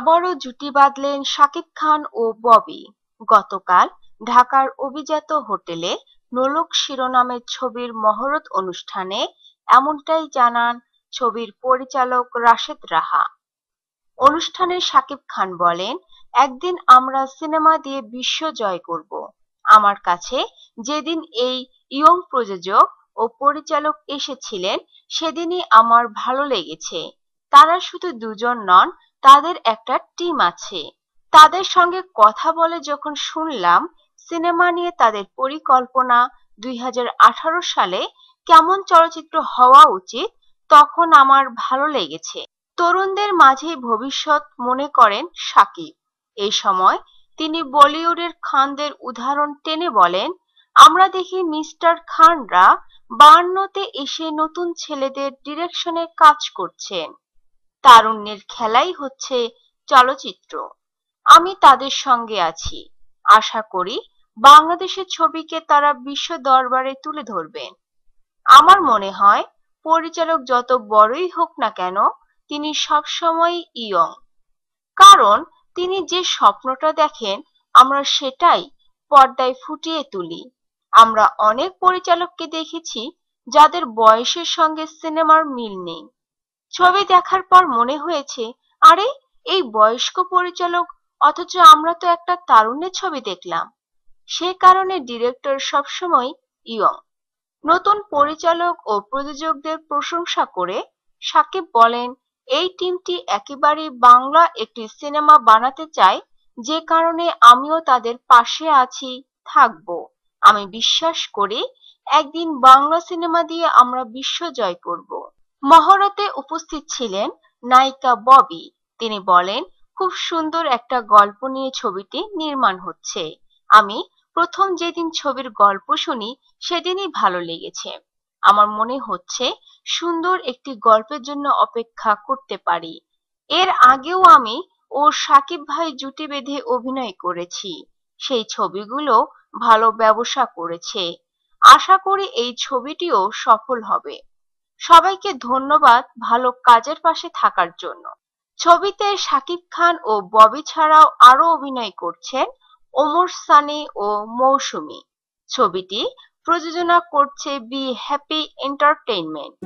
আবারও জুটি বাঁধলেন শাকিব খান ও ববি গতকাল ঢাকার অভিজাত হোটেলে নোলক শিরোনামের ছবির মহরত অনুষ্ঠানে এমনটাই জানান ছবির পরিচালক রাশেদ রাহা অনুষ্ঠানে শাকিব খান বলেন একদিন আমরা সিনেমা দিয়ে বিশ্ব জয় করব আমার কাছে যেদিন এই ইয়ং প্রযোজক ও পরিচালক এসেছিলেন সেদিনই আমার ভালো লেগেছে তারা শুধু দুজন নন তাদের একটা টিম আছে। তাদের সঙ্গে কথা বলে যখন শুনলাম সিনেমা নিয়ে তাদের পরিকল্পনা দুই সালে কেমন চলচ্চিত্র হওয়া উচিত তখন আমার ভালো লেগেছে তরুণদের মাঝে ভবিষ্যৎ মনে করেন সাকিব এই সময় তিনি বলিউডের খানদের উদাহরণ টেনে বলেন আমরা দেখি মিস্টার খানরা বার্নতে এসে নতুন ছেলেদের ডিরেকশনে কাজ করছেন তারুণ্যের খেলাই হচ্ছে চলচ্চিত্র আমি তাদের সঙ্গে আছি আশা করি বাংলাদেশের ছবিকে তারা বিশ্ব দরবারে তুলে ধরবেন আমার মনে হয় পরিচালক যত বড়ই হোক না কেন তিনি সবসময় ইয়ং কারণ তিনি যে স্বপ্নটা দেখেন আমরা সেটাই পর্দায় ফুটিয়ে তুলি আমরা অনেক পরিচালককে দেখেছি যাদের বয়সের সঙ্গে সিনেমার মিল নেই ছবি দেখার পর মনে হয়েছে আরে এই বয়স্ক পরিচালক অথচ আমরা তো একটা তারুণ্যের ছবি দেখলাম সে কারণে ডিরেক্টর সবসময় ইয়ং নতুন পরিচালক ও প্রযোজকদের প্রশংসা করে সাকিব বলেন এই টিমটি একেবারেই বাংলা একটি সিনেমা বানাতে চায় যে কারণে আমিও তাদের পাশে আছি থাকব আমি বিশ্বাস করি একদিন বাংলা সিনেমা দিয়ে আমরা বিশ্ব জয় করবো মহরতে উপস্থিত ছিলেন নায়িকা ববি তিনি বলেন খুব সুন্দর একটা গল্প নিয়ে ছবিটি নির্মাণ হচ্ছে আমি প্রথম যেদিন ছবির গল্প শুনি সেদিনই ভালো লেগেছে আমার মনে হচ্ছে সুন্দর একটি গল্পের জন্য অপেক্ষা করতে পারি এর আগেও আমি ও সাকিব ভাই জুটি বেঁধে অভিনয় করেছি সেই ছবিগুলো ভালো ব্যবসা করেছে আশা করি এই ছবিটিও সফল হবে সবাইকে ধন্যবাদ ভালো কাজের পাশে থাকার জন্য ছবিতে শাকিব খান ও ববি ছাড়াও আরও অভিনয় করছেন ওমর সানি ও মৌসুমি ছবিটি প্রযোজনা করছে বি হ্যাপি এন্টারটেইনমেন্ট